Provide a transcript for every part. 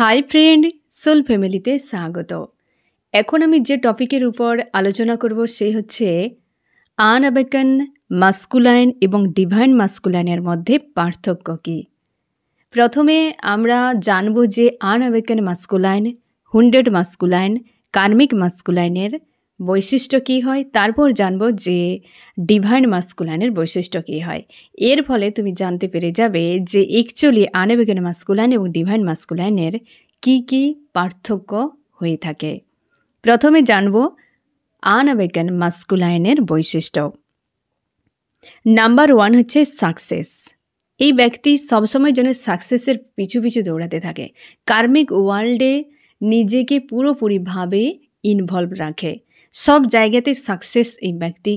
hi friend soul ফ্যামিলিতে স্বাগত এখন আমি যে টপিকের উপর আলোচনা করব সে হচ্ছে আনআবেকান মাস্কুলাইন এবং ডিভাইন মাস্কুলাইনের মধ্যে পার্থক্য কী প্রথমে আমরা জানব যে আনআবেকান মাস্কুলাইন হুন্ডেড মাস্কুলাইন কার্মিক মাস্কুলাইনের বৈশিষ্ট্য কী হয় তারপর জানব যে ডিভাইন মাস্কুলানের বৈশিষ্ট্য কী হয় এর ফলে তুমি জানতে পেরে যাবে যে অ্যাকচুয়ালি আনেবেগেন মাস্কুলান এবং ডিভাইন মাস্কুলানের কি কি পার্থক্য হয়ে থাকে প্রথমে জানব আনবেগেন মাস্কুলাইনের বৈশিষ্ট্য নাম্বার ওয়ান হচ্ছে সাকসেস এই ব্যক্তি সবসময় জন্য সাকসেসের পিছু পিছু দৌড়াতে থাকে কার্মিক ওয়ার্ল্ডে নিজেকে পুরোপুরিভাবে ইনভলভ রাখে সব জায়গাতে সাকসেস এই ব্যক্তি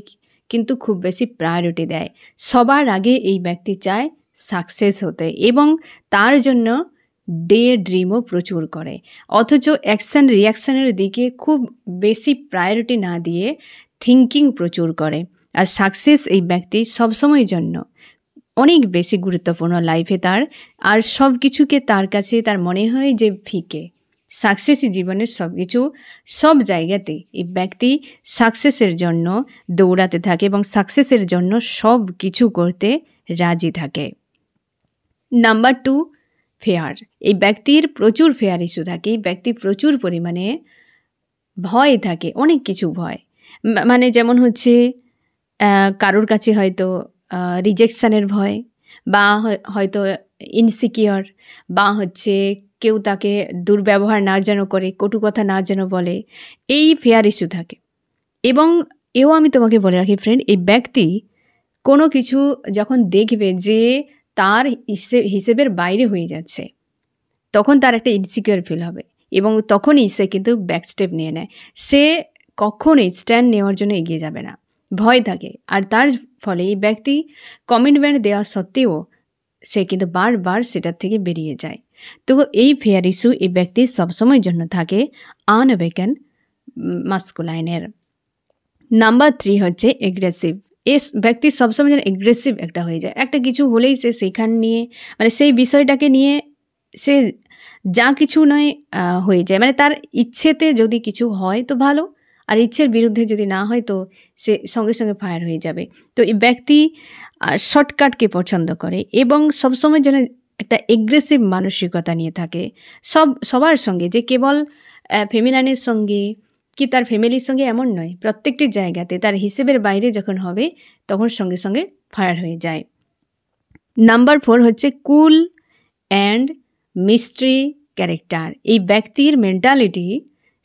কিন্তু খুব বেশি প্রায়োরিটি দেয় সবার আগে এই ব্যক্তি চায় সাকসেস হতে এবং তার জন্য ডে ড্রিমও প্রচুর করে অথচ অ্যাকশান রিয়াকশানের দিকে খুব বেশি প্রায়োরিটি না দিয়ে থিঙ্কিং প্রচুর করে আর সাকসেস এই ব্যক্তি সবসময়ের জন্য অনেক বেশি গুরুত্বপূর্ণ লাইফে তার আর সব কিছুকে তার কাছে তার মনে হয় যে ফিকে সাকসেসই জীবনের সব কিছু সব জায়গাতে এই ব্যক্তি সাকসেসের জন্য দৌড়াতে থাকে এবং সাকসেসের জন্য সব কিছু করতে রাজি থাকে নাম্বার টু ফেয়ার এই ব্যক্তির প্রচুর ফেয়ার ইস্যু থাকে এই ব্যক্তি প্রচুর পরিমাণে ভয় থাকে অনেক কিছু ভয় মানে যেমন হচ্ছে কারোর কাছে হয়তো রিজেকশানের ভয় বা হয়তো ইনসিকিওর বা হচ্ছে কেউ তাকে দুর্ব্যবহার না যেন করে কটু কথা না যেন বলে এই ফেয়ার ইস্যু থাকে এবং এও আমি তোমাকে বলে রাখি ফ্রেন্ড এই ব্যক্তি কোনো কিছু যখন দেখবে যে তার হিসেবের বাইরে হয়ে যাচ্ছে তখন তার একটা ইনসিকিউর ফিল হবে এবং তখনই সে কিন্তু ব্যাক স্টেপ নিয়ে নেয় সে কখনোই স্ট্যান্ড নেওয়ার জন্য এগিয়ে যাবে না ভয় থাকে আর তার ফলে এই ব্যক্তি কমিটমেন্ট দেওয়া সত্ত্বেও সে কিন্তু বারবার সেটার থেকে বেরিয়ে যায় তো এই ফেয়ার ইস্যু এই ব্যক্তি সবসময়ের জন্য থাকে আনওয়েকেন মাস্কুলাইনের নাম্বার থ্রি হচ্ছে এগ্রেসিভ এ ব্যক্তি সবসময় যেন এগ্রেসিভ একটা হয়ে যায় একটা কিছু হলেই সে সেখান নিয়ে মানে সেই বিষয়টাকে নিয়ে সে যা কিছু নয় হয়ে যায় মানে তার ইচ্ছেতে যদি কিছু হয় তো ভালো আর ইচ্ছের বিরুদ্ধে যদি না হয় তো সে সঙ্গে সঙ্গে ফায়ার হয়ে যাবে তো এই ব্যক্তি শর্টকাটকে পছন্দ করে এবং সবসময় যেন একটা এগ্রেসিভ মানসিকতা নিয়ে থাকে সব সবার সঙ্গে যে কেবল ফেমিনানের সঙ্গে কি তার ফ্যামিলির সঙ্গে এমন নয় প্রত্যেকটি জায়গাতে তার হিসেবের বাইরে যখন হবে তখন সঙ্গে সঙ্গে ফায়ার হয়ে যায় নাম্বার ফোর হচ্ছে কুল অ্যান্ড মিস্ট্রি ক্যারেক্টার এই ব্যক্তির মেন্টালিটি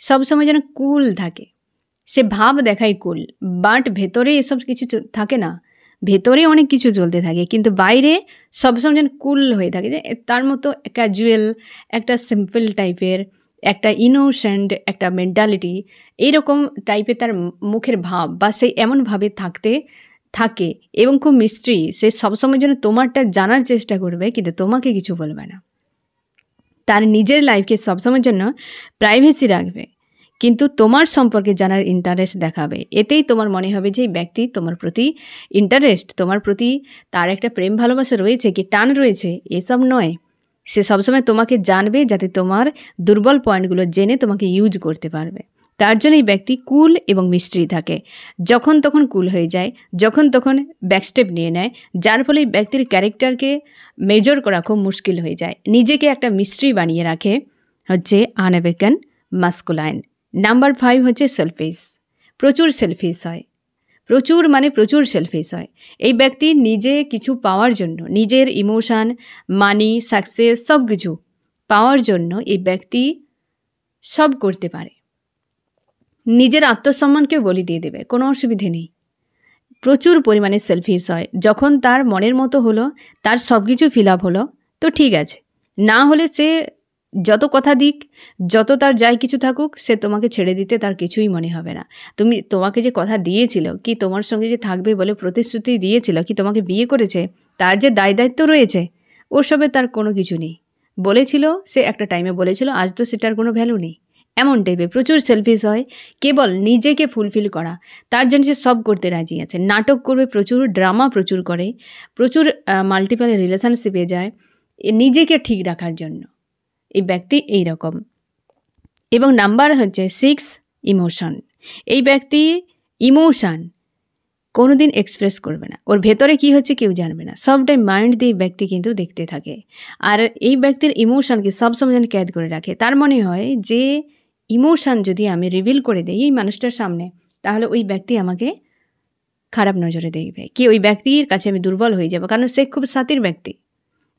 সবসময় যেন কুল থাকে সে ভাব দেখায় কুল বাট ভেতরে এসব কিছু থাকে না ভেতরে অনেক কিছু চলতে থাকে কিন্তু বাইরে সবসময় যেন কুল হয়ে থাকে যে তার মতো ক্যাজুয়াল একটা সিম্পল টাইপের একটা ইনোসেন্ট একটা মেন্টালিটি এইরকম টাইপের তার মুখের ভাব বা সে এমনভাবে থাকতে থাকে এবং খুব মিস্ট্রি সে সবসময় যেন তোমারটা জানার চেষ্টা করবে কিন্তু তোমাকে কিছু বলবে না তার নিজের লাইফকে সবসময়ের জন্য প্রাইভেসি রাখবে কিন্তু তোমার সম্পর্কে জানার ইন্টারেস্ট দেখাবে এতেই তোমার মনে হবে যে ব্যক্তি তোমার প্রতি ইন্টারেস্ট তোমার প্রতি তার একটা প্রেম ভালোবাসা রয়েছে কি টান রয়েছে এসব নয় সে সবসময় তোমাকে জানবে যাতে তোমার দুর্বল পয়েন্টগুলো জেনে তোমাকে ইউজ করতে পারবে তার জন্য এই ব্যক্তি কুল এবং মিষ্টি থাকে যখন তখন কুল হয়ে যায় যখন তখন ব্যাকস্টেপ নিয়ে নেয় যার ফলে ব্যক্তির ক্যারেক্টারকে মেজর করা খুব মুশকিল হয়ে যায় নিজেকে একটা মিষ্টি বানিয়ে রাখে হচ্ছে আনএবেকান মাস্কুলাইন নাম্বার ফাইভ হচ্ছে সেলফিস প্রচুর সেলফিস হয় প্রচুর মানে প্রচুর সেলফিস হয় এই ব্যক্তি নিজে কিছু পাওয়ার জন্য নিজের ইমোশান মানি সাকসেস সব কিছু পাওয়ার জন্য এই ব্যক্তি সব করতে পারে নিজের আত্মসম্মানকে বলি দিয়ে দেবে কোনো অসুবিধে নেই প্রচুর পরিমাণে সেলফিস হয় যখন তার মনের মতো হলো তার সব কিছু ফিল আপ হলো তো ঠিক আছে না হলে সে যত কথা দিক যত তার যাই কিছু থাকুক সে তোমাকে ছেড়ে দিতে তার কিছুই মনে হবে না তুমি তোমাকে যে কথা দিয়েছিল কি তোমার সঙ্গে যে থাকবে বলে প্রতিশ্রুতি দিয়েছিল কি তোমাকে বিয়ে করেছে তার যে দায় দায়িত্ব রয়েছে ওসবে তার কোনো কিছু নেই বলেছিল সে একটা টাইমে বলেছিল আজ তো সেটার কোনো ভ্যালু নেই এমন টাইপে প্রচুর সেলফিস হয় কেবল নিজেকে ফুলফিল করা তার জন্য সে সব করতে রাজি আছে নাটক করবে প্রচুর ড্রামা প্রচুর করে প্রচুর মাল্টিপ্যাল রিলেশনশিপে যায় নিজেকে ঠিক রাখার জন্য এই ব্যক্তি এই রকম এবং নাম্বার হচ্ছে সিক্স ইমোশন এই ব্যক্তি ইমোশান কোনো দিন এক্সপ্রেস করবে না ওর ভেতরে কি হচ্ছে কেউ জানবে না সবটাই মাইন্ড দিয়ে ব্যক্তি কিন্তু দেখতে থাকে আর এই ব্যক্তির ইমোশানকে সবসময় যেন ক্যাদ করে রাখে তার মনে হয় যে ইমোশান যদি আমি রিভিল করে দিই এই মানুষটার সামনে তাহলে ওই ব্যক্তি আমাকে খারাপ নজরে দেখবে কি ওই ব্যক্তির কাছে আমি দুর্বল হয়ে যাবো কারণ সে খুব সাতির ব্যক্তি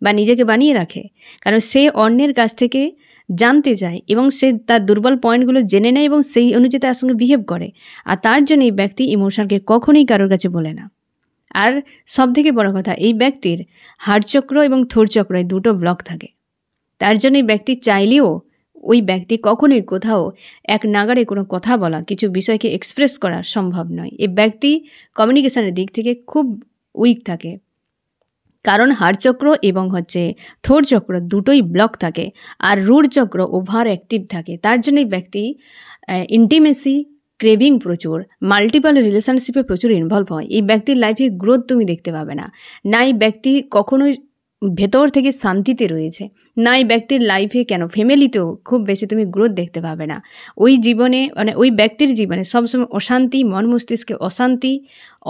বা নিজেকে বানিয়ে রাখে কারণ সে অন্যের কাছ থেকে জানতে চায় এবং সে তার দুর্বল পয়েন্টগুলো জেনে নেয় এবং সেই অনুযায়ী তার সঙ্গে বিহেভ করে আর তার জন্য এই ব্যক্তি ইমোশনকে কখনোই কারোর কাছে বলে না আর সব থেকে বড় কথা এই ব্যক্তির হাড়চক্র এবং থোরচক্র এই দুটো ব্লক থাকে তার জন্য এই ব্যক্তি চাইলেও ওই ব্যক্তি কখনোই কোথাও এক নাগারে কোনো কথা বলা কিছু বিষয়কে এক্সপ্রেস করা সম্ভব নয় এই ব্যক্তি কমিউনিকেশনের দিক থেকে খুব উইক থাকে কারণ হাড়চক্র এবং হচ্ছে চক্র দুটোই ব্লক থাকে আর চক্র ওভার অ্যাক্টিভ থাকে তার জন্য ব্যক্তি ইন্টিমেসি ক্রেভিং প্রচুর মাল্টিপাল রিলেশনশিপে প্রচুর ইনভলভ হয় এই ব্যক্তির লাইফে গ্রোথ তুমি দেখতে পাবে না না এই ব্যক্তি কখনোই ভেতর থেকে শান্তিতে রয়েছে না এই ব্যক্তির লাইফে কেন ফ্যামিলিতেও খুব বেশি তুমি গ্রোথ দেখতে পাবে না ওই জীবনে মানে ওই ব্যক্তির জীবনে সবসময় অশান্তি মন মস্তিষ্কে অশান্তি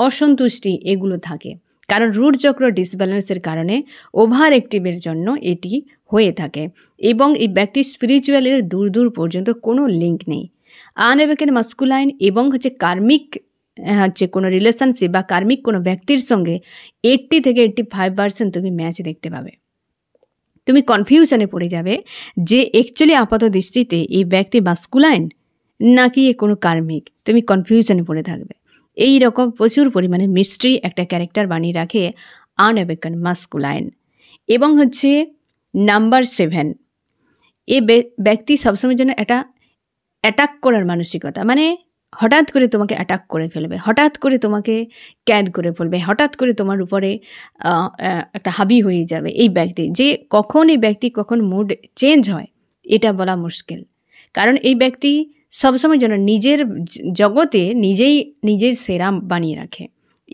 অসন্তুষ্টি এগুলো থাকে কারণ রুট চক্র ডিসব্যালেন্সের কারণে ওভার অ্যাক্টিভের জন্য এটি হয়ে থাকে এবং এই ব্যক্তির স্পিরিচুয়ালের দূর দূর পর্যন্ত কোনো লিঙ্ক নেই আনএবেকের মাস্কুলাইন এবং হচ্ছে কার্মিক হচ্ছে কোনো রিলেশনশিপ বা কার্মিক কোনো ব্যক্তির সঙ্গে এইট্টি থেকে এইট্টি ফাইভ পার্সেন্ট তুমি ম্যাচ দেখতে পাবে তুমি কনফিউশনে পড়ে যাবে যে অ্যাকচুয়ালি আপাত দৃষ্টিতে এই ব্যক্তি মাস্কুলাইন নাকি এ কোনো কার্মিক তুমি কনফিউশনে পড়ে থাকবে এই রকম প্রচুর পরিমাণে মিস্ট্রি একটা ক্যারেক্টার বানিয়ে রাখে আনঅ্যাবেকন মাস্কুলাইন এবং হচ্ছে নাম্বার সেভেন এ ব্যক্তি সবসময়ের জন্য একটা অ্যাটাক করার মানসিকতা মানে হঠাৎ করে তোমাকে অ্যাটাক করে ফেলবে হঠাৎ করে তোমাকে ক্যাদ করে ফেলবে হঠাৎ করে তোমার উপরে একটা হাবি হয়ে যাবে এই ব্যক্তি যে কখন এই ব্যক্তি কখন মুড চেঞ্জ হয় এটা বলা মুশকিল কারণ এই ব্যক্তি সবসময় জন্য নিজের জগতে নিজেই নিজেই সেরা বানিয়ে রাখে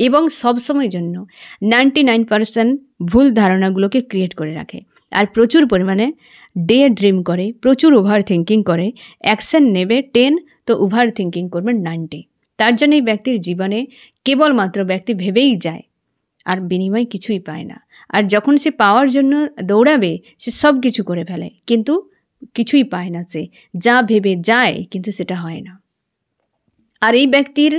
এবং সবসময়ের জন্য নাইনটি নাইন পার্সেন্ট ভুল ধারণাগুলোকে ক্রিয়েট করে রাখে আর প্রচুর পরিমাণে ডে ড্রিম করে প্রচুর ওভার থিঙ্কিং করে অ্যাকশন নেবে টেন তো ওভার থিঙ্কিং করবে নাইনটি তার জন্য এই ব্যক্তির জীবনে কেবলমাত্র ব্যক্তি ভেবেই যায় আর বিনিময় কিছুই পায় না আর যখন সে পাওয়ার জন্য দৌড়াবে সে সব কিছু করে ফেলে কিন্তু কিছুই পায় না সে যা ভেবে যায় কিন্তু সেটা হয় না আর এই ব্যক্তির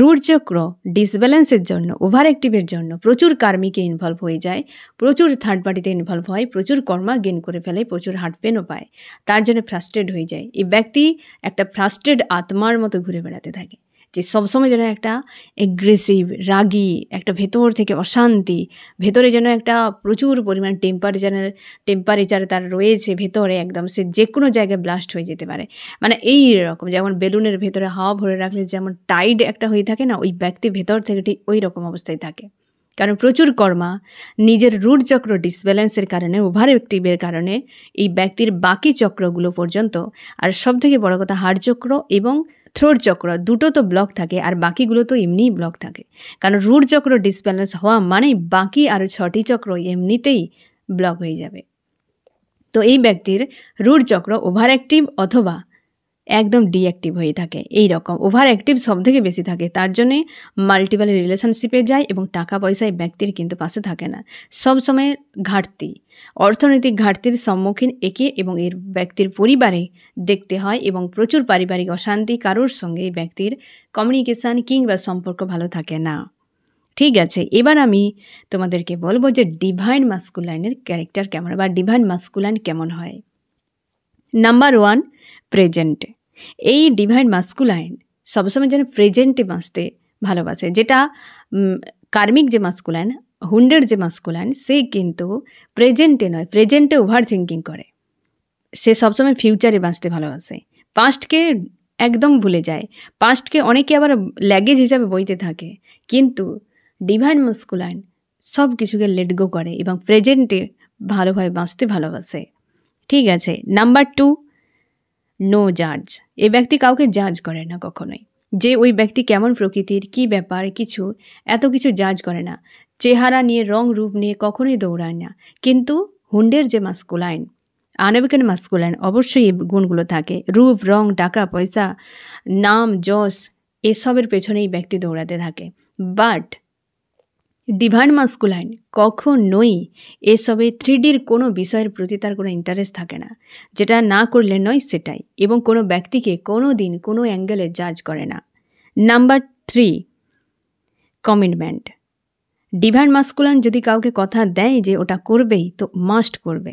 রূঢ়চক্র ডিসব্যালেন্সের জন্য ওভার অ্যাক্টিভের জন্য প্রচুর কার্মিকে ইনভলভ হয়ে যায় প্রচুর থার্ড পার্টিতে ইনভলভ হয় প্রচুর কর্মা গেন করে ফেলে প্রচুর হার্ট পেনও পায় তার জন্য ফ্রাস্টেড হয়ে যায় এই ব্যক্তি একটা ফ্রাস্টেড আত্মার মতো ঘুরে বেড়াতে থাকে যে সবসময় যেন একটা এগ্রেসিভ রাগি একটা ভেতর থেকে অশান্তি ভেতরে যেন একটা প্রচুর পরিমাণ টেম্পারেচারের টেম্পারেচার তার রয়েছে ভেতরে একদম সে যে কোনো জায়গায় ব্লাস্ট হয়ে যেতে পারে মানে এই রকম যেমন বেলুনের ভেতরে হাওয়া ভরে রাখলে যেমন টাইড একটা হয়ে থাকে না ওই ব্যক্তি ভেতর থেকে ঠিক ওই রকম অবস্থায় থাকে কারণ প্রচুর কর্মা নিজের রুট চক্র ডিসব্যালেন্সের কারণে ওভার অ্যাক্টিভের কারণে এই ব্যক্তির বাকি চক্রগুলো পর্যন্ত আর সব থেকে বড় কথা হাড় চক্র এবং থ্রোট চক্র দুটো তো ব্লক থাকে আর বাকিগুলো তো এমনিই ব্লক থাকে কারণ রুট চক্র ডিসব্যালেন্স হওয়া মানেই বাকি আরও ছটি চক্র এমনিতেই ব্লক হয়ে যাবে তো এই ব্যক্তির রুট চক্র ওভার অ্যাক্টিভ অথবা একদম ডিঅ্যাক্টিভ হয়ে থাকে এই রকম ওভার অ্যাক্টিভ সব থেকে বেশি থাকে তার জন্যে মাল্টিপাল রিলেশনশিপে যায় এবং টাকা পয়সা এই ব্যক্তির কিন্তু পাশে থাকে না সবসময় ঘাটতি অর্থনৈতিক ঘাটতির সম্মুখীন একে এবং এর ব্যক্তির পরিবারে দেখতে হয় এবং প্রচুর পারিবারিক অশান্তি কারোর সঙ্গে এই ব্যক্তির কমিউনিকেশান কিংবা সম্পর্ক ভালো থাকে না ঠিক আছে এবার আমি তোমাদেরকে বলবো যে ডিভাইন মাস্কুলাইনের ক্যারেক্টার কেমন বা ডিভাইন মাস্কুলাইন কেমন হয় নাম্বার ওয়ান প্রেজেন্টে এই ডিভাইন মাস্কুলাইন সবসময় যেন প্রেজেন্টে বাঁচতে ভালোবাসে যেটা কার্মিক যে মাস্কুলাইন হুন্ডের যে মাস্কুলাইন সে কিন্তু প্রেজেন্টে নয় প্রেজেন্টে ওভার থিঙ্কিং করে সে সবসময় ফিউচারে বাঁচতে ভালোবাসে পাস্টকে একদম ভুলে যায় পাস্টকে অনেকে আবার ল্যাগেজ হিসাবে বইতে থাকে কিন্তু ডিভাইন মাস্কুলাইন সব কিছুকে লেটগো করে এবং প্রেজেন্টে ভালোভাবে বাঁচতে ভালোবাসে ঠিক আছে নাম্বার টু নো জাজ এ ব্যক্তি কাউকে জাজ করে না কখনোই যে ওই ব্যক্তি কেমন প্রকৃতির কি ব্যাপার কিছু এত কিছু জাজ করে না চেহারা নিয়ে রং রূপ নিয়ে কখনোই দৌড়ায় না কিন্তু হুন্ডের যে মাস্কুলাইন আনবিকান মাস্কুলাইন অবশ্যই এই গুণগুলো থাকে রূপ রং টাকা পয়সা নাম যশ এসবের পেছনেই ব্যক্তি দৌড়াতে থাকে বাট ডিভাইন মাস্কুলাইন কখন নই এসবে থ্রিডির কোনো বিষয়ের প্রতি তার কোনো ইন্টারেস্ট থাকে না যেটা না করলে নয় সেটাই এবং কোনো ব্যক্তিকে কোনো দিন কোনো অ্যাঙ্গেলে জাজ করে না number three commitment divine masculine যদি কাউকে কথা দেয় যে ওটা করবেই তো মাস্ট করবে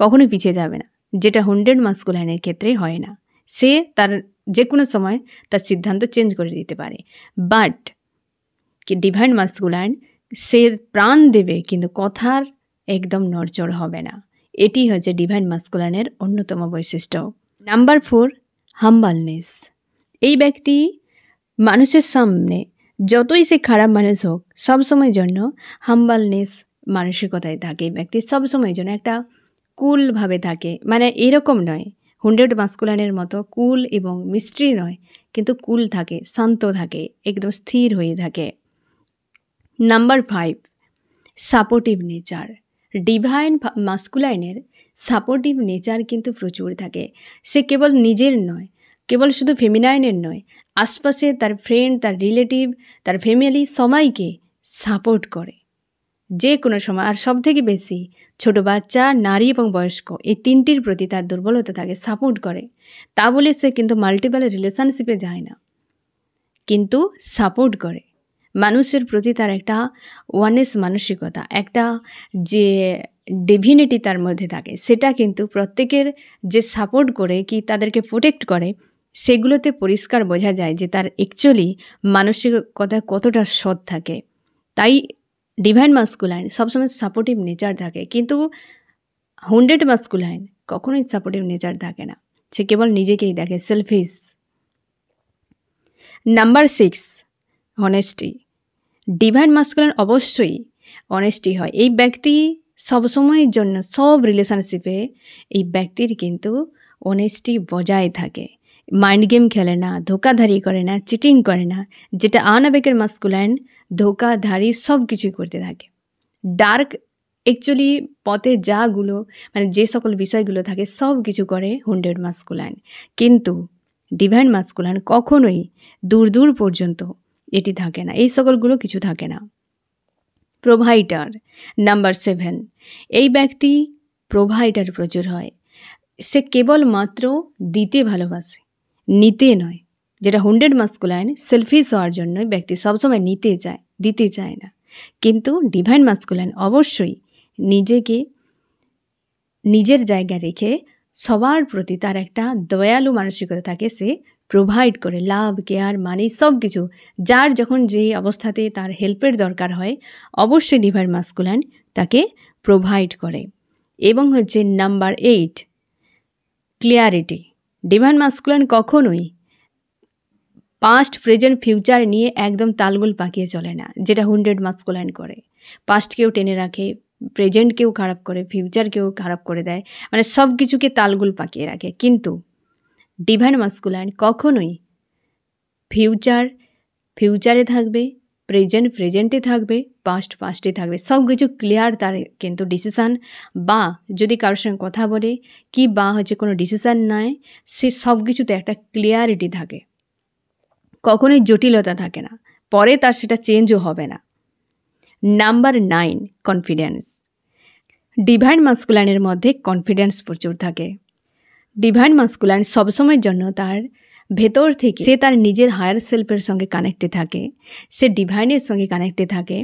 কখনোই পিছিয়ে যাবে না যেটা হন্ড্রেড মাস্কুলাইনের ক্ষেত্রে হয় না সে তার যে কোনো সময় তার সিদ্ধান্ত চেঞ্জ করে দিতে পারে বাট ডিভাইন মাস্কুলাইন সে প্রাণ দেবে কিন্তু কথার একদম নড়চড় হবে না এটি হচ্ছে ডিভাইন মাস্কুলানের অন্যতম বৈশিষ্ট্য নাম্বার ফোর হাম্বালনেস এই ব্যক্তি মানুষের সামনে যতই সে খারাপ মানুষ হোক সবসময়ের জন্য হাম্বালনেস মানসিকতায় থাকে ব্যক্তি সবসময়ের জন্য একটা কুলভাবে থাকে মানে এরকম নয় হুন্ডেড মাস্কুলানের মতো কুল এবং মিষ্টি নয় কিন্তু কুল থাকে শান্ত থাকে একদম স্থির হয়ে থাকে number five supportive nature divine মাস্কুলাইনের সাপোর্টিভ নেচার কিন্তু প্রচুর থাকে সে কেবল নিজের নয় কেবল শুধু ফেমিনাইনের নয় আশপাশে তার ফ্রেন্ড তার রিলেটিভ তার ফ্যামিলি সবাইকে সাপোর্ট করে যে কোনো সময় আর সব থেকে বেশি ছোট বাচ্চা নারী এবং বয়স্ক এই তিনটির প্রতি তার দুর্বলতা থাকে সাপোর্ট করে তা বলে সে কিন্তু মাল্টিপাল রিলেশনশিপে যায় না কিন্তু সাপোর্ট করে মানুষের প্রতি তার একটা ওয়ানেস মানসিকতা একটা যে ডেভিনিটি তার মধ্যে থাকে সেটা কিন্তু প্রত্যেকের যে সাপোর্ট করে কি তাদেরকে প্রোটেক্ট করে সেগুলোতে পরিষ্কার বোঝা যায় যে তার অ্যাকচুয়ালি মানসিকতা কতটা সৎ থাকে তাই ডিভাইন মাস্কুলাইন সবসময় সাপোর্টিভ নেচার থাকে কিন্তু হান্ড্রেড মাস্কুলাইন কখনোই সাপোর্টিভ নেচার থাকে না সে কেবল নিজেকেই দেখে selfish number six honesty divine masculine অবশ্যই অনেস্টি হয় এই ব্যক্তি সবসময়ের জন্য সব রিলেশনশিপে এই ব্যক্তির কিন্তু অনেস্টি বজায় থাকে মাইন্ড গেম খেলে না ধোকাধারি করে না চিটিং করে না যেটা আবেকের মাস্কুলাইন ধোকাধারি সব কিছুই করতে থাকে ডার্ক অ্যাকচুয়ালি পথে যাগুলো মানে যে সকল বিষয়গুলো থাকে সব কিছু করে হুন্ডেড মাস্কুলাইন কিন্তু ডিভাইন মাস্কুলাইন কখনোই দূর দূর পর্যন্ত এটি থাকে না এই সকলগুলো কিছু থাকে না প্রোভাইডার নাম্বার সেভেন এই ব্যক্তি প্রোভাইডার প্রচুর হয় সে কেবলমাত্র দিতে ভালোবাসে নিতে নয় যেটা হান্ড্রেড মাস্কুলাইন সেলফিস হওয়ার জন্য ব্যক্তি সবসময় নিতে চায় দিতে চায় না কিন্তু ডিভাইন মাস্কুলাইন অবশ্যই নিজেকে নিজের জায়গা রেখে সবার প্রতি তার একটা দয়ালু মানসিকতা থাকে সে প্রোভাইড করে লাভ কেয়ার মানে সব কিছু যার যখন যে অবস্থাতে তার হেল্পের দরকার হয় অবশ্যই লিভার মাস্কুলান তাকে প্রোভাইড করে এবং হচ্ছে number eight clarity divine masculine কখনোই পাস্ট প্রেজেন্ট ফিউচার নিয়ে একদম তালগোল পাকিয়ে চলে না যেটা হুন্ড্রেড মাস্কুলান করে পাস্টকেও টেনে রাখে প্রেজেন্টকেও খারাপ করে ফিউচারকেও খারাপ করে দেয় মানে সব কিছুকে তালগুল পাকিয়ে রাখে কিন্তু ডিভাইন মাস্কুলাইন কখনোই ফিউচার ফিউচারে থাকবে প্রেজেন্ট প্রেজেন্টে থাকবে পাস্ট পাস্টে থাকবে সব কিছু ক্লিয়ার তার কিন্তু ডিসিশান বা যদি কারোর সঙ্গে কথা বলে কি বা হচ্ছে কোনো ডিসিশান নেয় সে সব কিছুতে একটা ক্লিয়ারিটি থাকে কখনোই জটিলতা থাকে না পরে তার সেটা চেঞ্জও হবে না নাম্বার নাইন কনফিডেন্স ডিভাইন মাস্কুলাইনের মধ্যে কনফিডেন্স প্রচুর থাকে ডিভাইন মাস্কুলাইন সবসময়ের জন্য তার ভেতর থেকে সে তার নিজের হায়ার সেলফের সঙ্গে কানেক্টে থাকে সে ডিভাইনের সঙ্গে কানেক্টে থাকে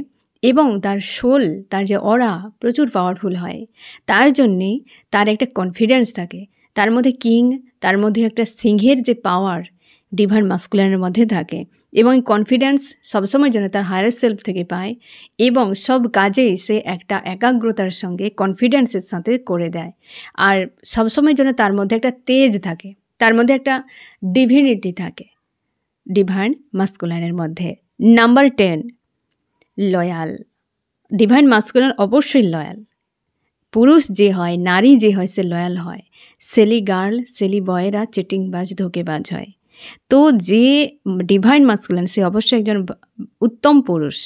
এবং তার শোল তার যে অরা প্রচুর পাওয়ারফুল হয় তার জন্যে তার একটা কনফিডেন্স থাকে তার মধ্যে কিং তার মধ্যে একটা সিংহের যে পাওয়ার ডিভাইন মাস্কুলাইনের মধ্যে থাকে এবং এই কনফিডেন্স সবসময়ের জন্য তার হায়ার সেলফ থেকে পায় এবং সব কাজেই সে একটা একাগ্রতার সঙ্গে কনফিডেন্সের সাথে করে দেয় আর সবসময়ের জন্য তার মধ্যে একটা তেজ থাকে তার মধ্যে একটা ডিভিনিটি থাকে ডিভাইন মাস্কুলাইনের মধ্যে number ten loyal divine masculine অবশ্যই লয়াল পুরুষ যে হয় নারী যে হয় সে লয়াল হয় সেলি গার্ল সেলি বয়েরা চিটিংবাজ ধোকেবাজ হয় তো যে ডিভাইন মাস্কুলাইন সে অবশ্যই একজন উত্তম পুরুষ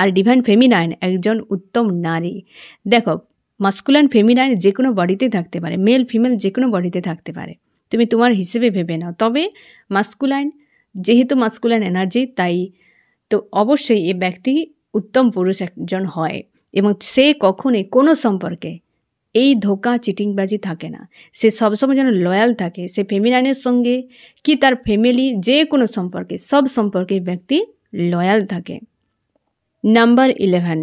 আর ডিভাইন ফেমিনাইন একজন উত্তম নারী দেখো মাস্কুলাইন ফেমিনাইন যে কোনো বডিতে থাকতে পারে মেল ফিমেল যে কোনো বডিতে থাকতে পারে তুমি তোমার হিসেবে ভেবে নাও তবে মাস্কুলাইন যেহেতু মাস্কুলাইন এনার্জি তাই তো অবশ্যই এ ব্যক্তি উত্তম পুরুষ একজন হয় এবং সে কখনই কোনো সম্পর্কে এই ধোকা চিটিংবাজি থাকে না সে সবসময় যেন লয়াল থাকে সে ফেমিলাইনের সঙ্গে কি তার ফ্যামিলি যে কোনো সম্পর্কে সব সম্পর্কে ব্যক্তি লয়াল থাকে নাম্বার ইলেভেন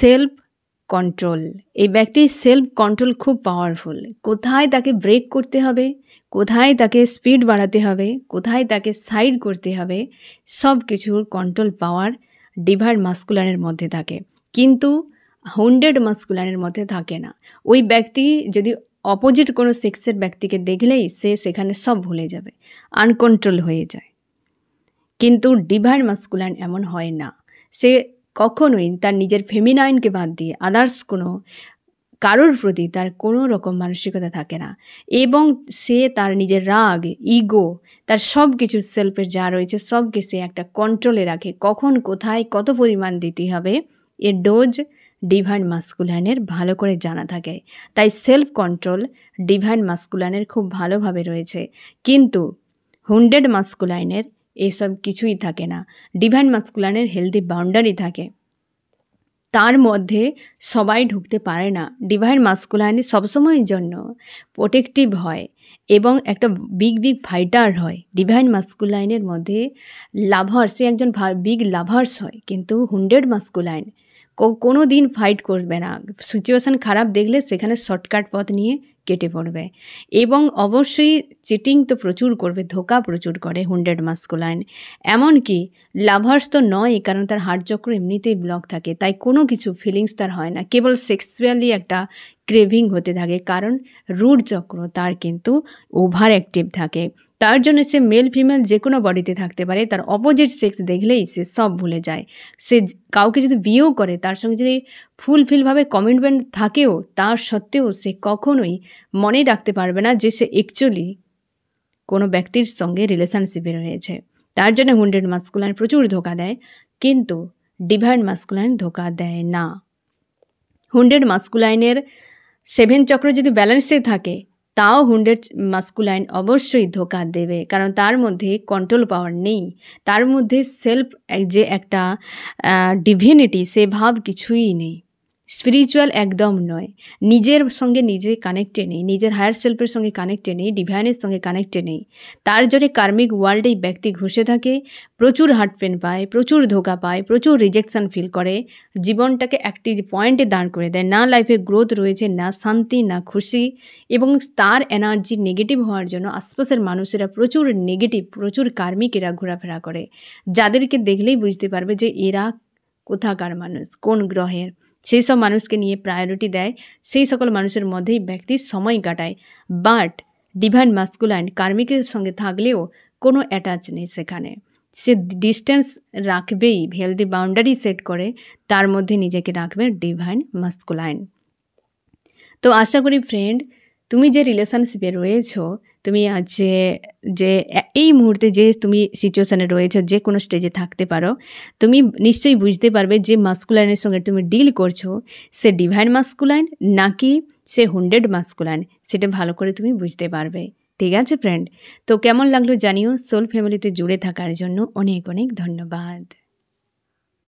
সেলফ কন্ট্রোল এই ব্যক্তির সেলফ কন্ট্রোল খুব পাওয়ারফুল কোথায় তাকে ব্রেক করতে হবে কোথায় তাকে স্পিড বাড়াতে হবে কোথায় তাকে সাইড করতে হবে সব কিছুর কন্ট্রোল পাওয়ার ডিভার মাস্কুলারের মধ্যে থাকে কিন্তু হাউন্ডেড মাস্কুলানের মধ্যে থাকে না ওই ব্যক্তি যদি অপোজিট কোনো সেক্সের ব্যক্তিকে দেখলেই সে সেখানে সব ভুলে যাবে আনকন্ট্রোল হয়ে যায় কিন্তু ডিভাইন মাস্কুলান এমন হয় না সে কখনোই তার নিজের ফেমিনাইনকে বাদ দিয়ে আদার্স কোনো কারোর প্রতি তার কোনো রকম মানসিকতা থাকে না এবং সে তার নিজের রাগ ইগো তার সব কিছু সেলফের যা রয়েছে সবকে সে একটা কন্ট্রোলে রাখে কখন কোথায় কত পরিমাণ দিতে হবে এর ডোজ ডিভাইন মাস্কুলাইনের ভালো করে জানা থাকে তাই সেলফ কন্ট্রোল ডিভাইন মাস্কুলাইনের খুব ভালোভাবে রয়েছে কিন্তু হুন্ডেড মাস্কুলাইনের এসব কিছুই থাকে না ডিভাইন মাস্কুলাইনের হেলদি বাউন্ডারি থাকে তার মধ্যে সবাই ঢুকতে পারে না ডিভাইন মাস্কুলাইনি সবসময়ের জন্য প্রোটেকটিভ হয় এবং একটা বিগ বিগ ফাইটার হয় ডিভাইন মাস্কুলাইনের মধ্যে লাভার্স সে একজন বিগ লাভার্স হয় কিন্তু হুন্ডেড মাস্কুলাইন কোনো দিন ফাইট করবে না সিচুয়েশান খারাপ দেখলে সেখানে শর্টকাট পথ নিয়ে কেটে পড়বে এবং অবশ্যই চিটিং তো প্রচুর করবে ধোকা প্রচুর করে হুন্ডেড মাস্কুলাইন এমনকি লাভার্স তো নয় কারণ তার হাড়চক্র এমনিতেই ব্লক থাকে তাই কোনো কিছু ফিলিংস তার হয় না কেবল সেক্সুয়ালি একটা ক্রেভিং হতে থাকে কারণ রুট চক্র তার কিন্তু ওভার অ্যাক্টিভ থাকে তার জন্য সে মেল ফিমেল যে কোনো বডিতে থাকতে পারে তার অপোজিট সেক্স দেখলেই সে সব ভুলে যায় সে কাউকে যদি বিয়েও করে তার সঙ্গে যদি ফুলফিলভাবে কমিটমেন্ট থাকেও তার সত্ত্বেও সে কখনোই মনে রাখতে পারবে না যে সে অ্যাকচুয়ালি কোনো ব্যক্তির সঙ্গে রিলেশনশিপে রয়েছে তার জন্য হুন্ডেড মাস্কুলাইন প্রচুর ধোকা দেয় কিন্তু ডিভাইন মাস্কুলাইন ধোকা দেয় না হুন্ডেড মাস্কুলাইনের সেভেন চক্র যদি ব্যালেন্সে থাকে তাও হুন্ডের মাস্কুলাইন অবশ্যই ধোকা দেবে কারণ তার মধ্যে কন্ট্রোল পাওয়ার নেই তার মধ্যে সেলফ যে একটা ডিভিনিটি সে ভাব কিছুই নেই স্পিরিচুয়াল একদম নয় নিজের সঙ্গে নিজে কানেক্টে নেই নিজের হায়ার সেলফের সঙ্গে কানেক্টে নেই ডিভাইনের সঙ্গে কানেক্টে নেই তার জন্যে কার্মিক ওয়ার্ল্ডেই ব্যক্তি ঘুষে থাকে প্রচুর হার্ট পেন পায় প্রচুর ধোকা পায় প্রচুর রিজেকশান ফিল করে জীবনটাকে একটি পয়েন্টে দাঁড় করে দেয় না লাইফে গ্রোথ রয়েছে না শান্তি না খুশি এবং তার এনার্জি নেগেটিভ হওয়ার জন্য আশপাশের মানুষেরা প্রচুর নেগেটিভ প্রচুর কার্মিক এরা ঘোরাফেরা করে যাদেরকে দেখলেই বুঝতে পারবে যে এরা কোথাকার মানুষ কোন গ্রহের সেই সব মানুষকে নিয়ে প্রায়োরিটি দেয় সেই সকল মানুষের মধ্যেই ব্যক্তি সময় কাটায় বাট ডিভাইন মাস্কুলাইন কার্মিকের সঙ্গে থাকলেও কোনো অ্যাটাচ নেই সেখানে সে ডিস্টেন্স রাখবেই হেলদি বাউন্ডারি সেট করে তার মধ্যে নিজেকে রাখবে ডিভাইন মাস্কুলাইন তো আশা করি ফ্রেন্ড তুমি যে রিলেশনশিপে রয়েছো তুমি আছে যে এই মুহূর্তে যে তুমি সিচুয়েশানে রয়েছো যে কোনো স্টেজে থাকতে পারো তুমি নিশ্চয়ই বুঝতে পারবে যে মাস্কুলাইনের সঙ্গে তুমি ডিল করছো সে ডিভাইন মাস্কুলাইন নাকি সে হুন্ডেড মাস্কুলাইন সেটা ভালো করে তুমি বুঝতে পারবে ঠিক আছে ফ্রেন্ড তো কেমন লাগলো জানিও সোল ফ্যামিলিতে জুড়ে থাকার জন্য অনেক অনেক ধন্যবাদ